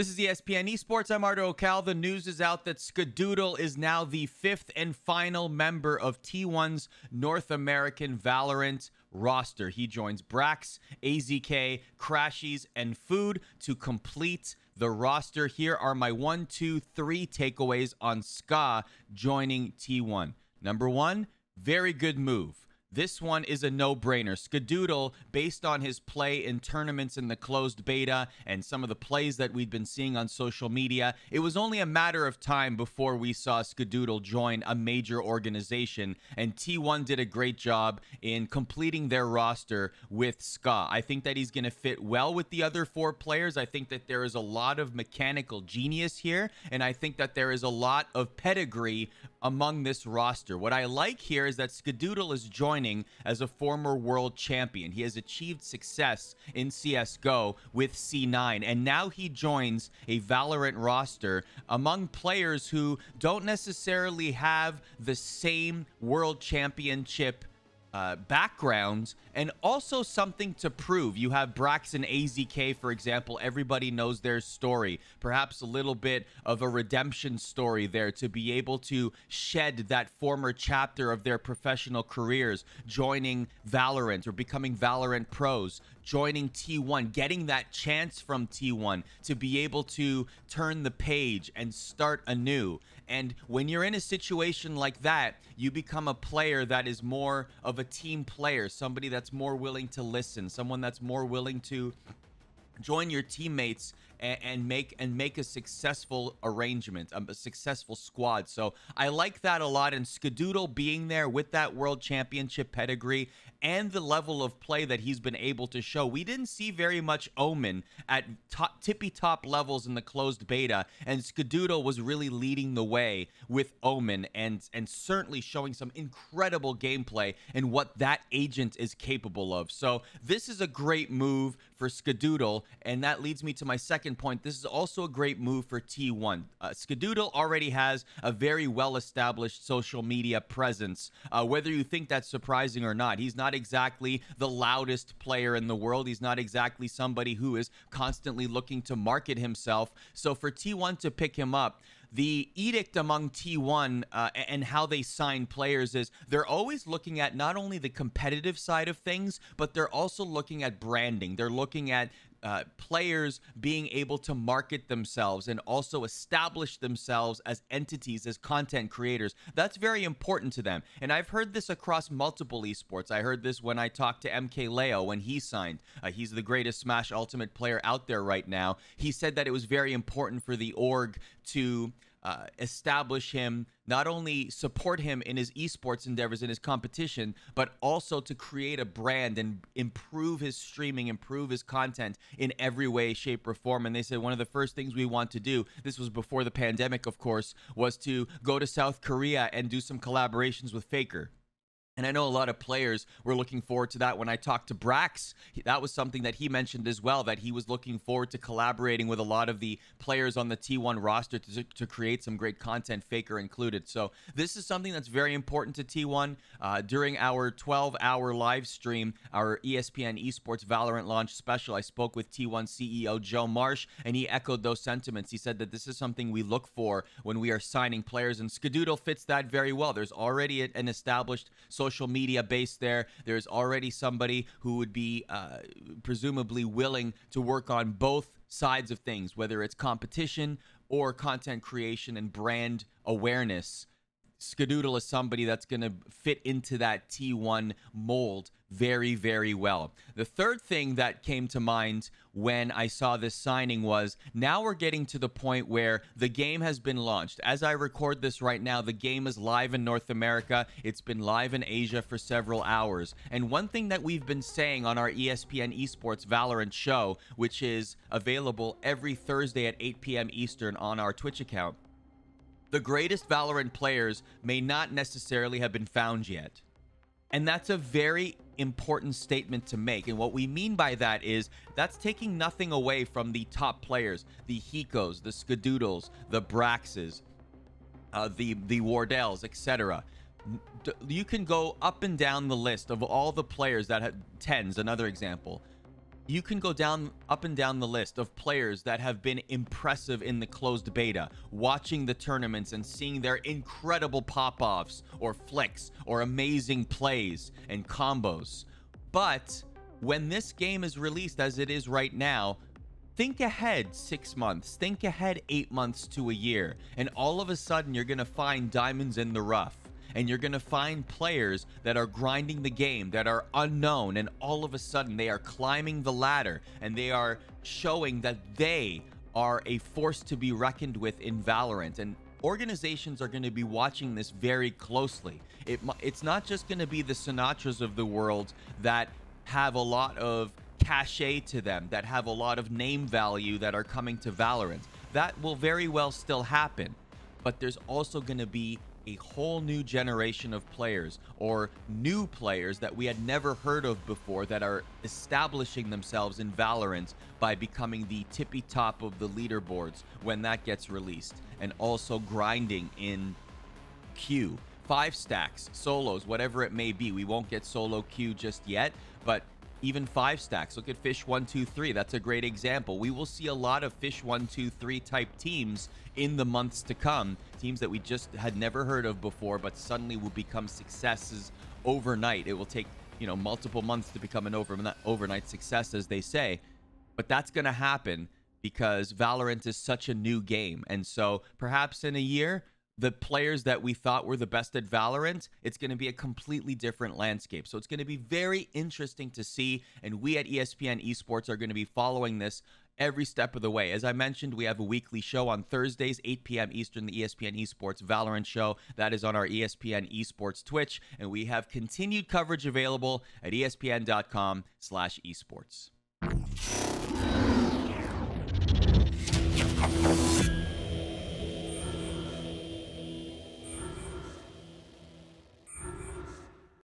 This is ESPN Esports. I'm Ardo Ocal. The news is out that Skadoodle is now the fifth and final member of T1's North American Valorant roster. He joins Brax, AZK, Crashies, and Food to complete the roster. Here are my one, two, three takeaways on Ska joining T1. Number one, very good move. This one is a no-brainer. Skadoodle, based on his play in tournaments in the closed beta and some of the plays that we've been seeing on social media, it was only a matter of time before we saw Skadoodle join a major organization, and T1 did a great job in completing their roster with Ska. I think that he's going to fit well with the other four players. I think that there is a lot of mechanical genius here, and I think that there is a lot of pedigree among this roster. What I like here is that Skadoodle is joining as a former world champion. He has achieved success in CSGO with C9, and now he joins a Valorant roster among players who don't necessarily have the same world championship uh, backgrounds and also something to prove. You have Braxton AZK, for example, everybody knows their story, perhaps a little bit of a redemption story there to be able to shed that former chapter of their professional careers, joining Valorant or becoming Valorant pros, joining T1, getting that chance from T1 to be able to turn the page and start anew. And when you're in a situation like that, you become a player that is more of a team player, somebody that's more willing to listen, someone that's more willing to join your teammates and, and make and make a successful arrangement, um, a successful squad. So I like that a lot. And Skadoodle being there with that world championship pedigree and the level of play that he's been able to show, we didn't see very much Omen at top, tippy top levels in the closed beta, and Skadoodle was really leading the way with Omen and and certainly showing some incredible gameplay and what that agent is capable of. So this is a great move for Skadoodle, and that leads me to my second second point, this is also a great move for T1. Uh, Skadoodle already has a very well established social media presence. Uh, whether you think that's surprising or not, he's not exactly the loudest player in the world. He's not exactly somebody who is constantly looking to market himself. So for T1 to pick him up, the edict among T1 uh, and how they sign players is they're always looking at not only the competitive side of things, but they're also looking at branding. They're looking at uh, players being able to market themselves and also establish themselves as entities, as content creators. That's very important to them. And I've heard this across multiple esports. I heard this when I talked to MK Leo when he signed. Uh, he's the greatest Smash Ultimate player out there right now. He said that it was very important for the org to uh, establish him, not only support him in his esports endeavors, in his competition, but also to create a brand and improve his streaming, improve his content in every way, shape, or form. And they said one of the first things we want to do, this was before the pandemic, of course, was to go to South Korea and do some collaborations with Faker. And I know a lot of players were looking forward to that. When I talked to Brax, that was something that he mentioned as well, that he was looking forward to collaborating with a lot of the players on the T1 roster to, to create some great content, Faker included. So this is something that's very important to T1. Uh, during our 12-hour live stream, our ESPN Esports Valorant launch special, I spoke with T1 CEO Joe Marsh, and he echoed those sentiments. He said that this is something we look for when we are signing players, and Skadoodle fits that very well. There's already an established social media base there. There's already somebody who would be uh, presumably willing to work on both sides of things, whether it's competition or content creation and brand awareness. Skadoodle is somebody that's going to fit into that T1 mold very, very well. The third thing that came to mind when I saw this signing was now we're getting to the point where the game has been launched. As I record this right now, the game is live in North America. It's been live in Asia for several hours. And one thing that we've been saying on our ESPN Esports Valorant show, which is available every Thursday at 8 p.m. Eastern on our Twitch account, the greatest Valorant players may not necessarily have been found yet. And that's a very important statement to make. And what we mean by that is that's taking nothing away from the top players, the Hikos, the Skadoodles, the Braxes, uh, the, the Wardells, etc. You can go up and down the list of all the players that have tens, another example, you can go down up and down the list of players that have been impressive in the closed beta watching the tournaments and seeing their incredible pop-offs or flicks or amazing plays and combos but when this game is released as it is right now think ahead six months think ahead eight months to a year and all of a sudden you're gonna find diamonds in the rough and you're going to find players that are grinding the game that are unknown and all of a sudden they are climbing the ladder and they are showing that they are a force to be reckoned with in Valorant and organizations are going to be watching this very closely. It, it's not just going to be the Sinatras of the world that have a lot of cachet to them, that have a lot of name value that are coming to Valorant. That will very well still happen, but there's also going to be a whole new generation of players or new players that we had never heard of before that are establishing themselves in Valorant by becoming the tippy top of the leaderboards when that gets released and also grinding in Q. Five stacks, solos, whatever it may be. We won't get solo Q just yet, but even five stacks. Look at Fish 123. That's a great example. We will see a lot of Fish 123 type teams in the months to come, teams that we just had never heard of before, but suddenly will become successes overnight. It will take, you know, multiple months to become an overnight, overnight success, as they say. But that's going to happen because Valorant is such a new game. And so perhaps in a year, the players that we thought were the best at Valorant, it's going to be a completely different landscape. So it's going to be very interesting to see. And we at ESPN Esports are going to be following this every step of the way. As I mentioned, we have a weekly show on Thursdays, 8 p.m. Eastern, the ESPN Esports Valorant show. That is on our ESPN Esports Twitch. And we have continued coverage available at espn.com slash esports.